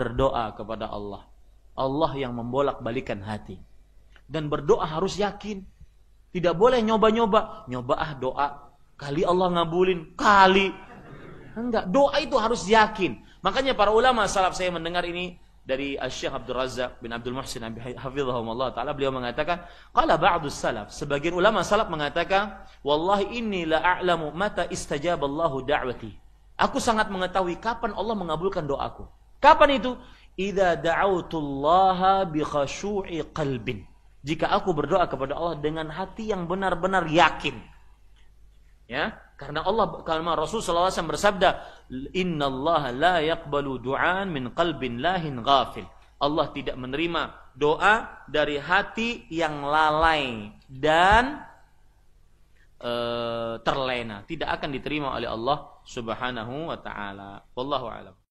berdoa kepada Allah. Allah yang membolak-balikan hati. Dan berdoa harus yakin. Tidak boleh nyoba-nyoba. Nyoba ah doa. Kali Allah ngabulin. Kali. Enggak. Doa itu harus yakin. Makanya para ulama salaf saya mendengar ini dari Syekh Abdul Razak bin Abdul Muhsin hafizahumullah taala beliau mengatakan qala ba'du salaf sebagian ulama salaf mengatakan wallahi inni la a'lamu mata istajaballahu da'wati aku sangat mengetahui kapan Allah mengabulkan doaku Kapan itu? Idza da'autullaha bi khashu'i qalbin. Jika aku berdoa kepada Allah dengan hati yang benar-benar yakin. Ya, karena Allah karena Rasul SAW bersabda, Inna Allah la yakbalu du'an min qalbin lahin ghafil. Allah tidak menerima doa dari hati yang lalai dan e, terlena. Tidak akan diterima oleh Allah Subhanahu wa taala. Wallahu alam.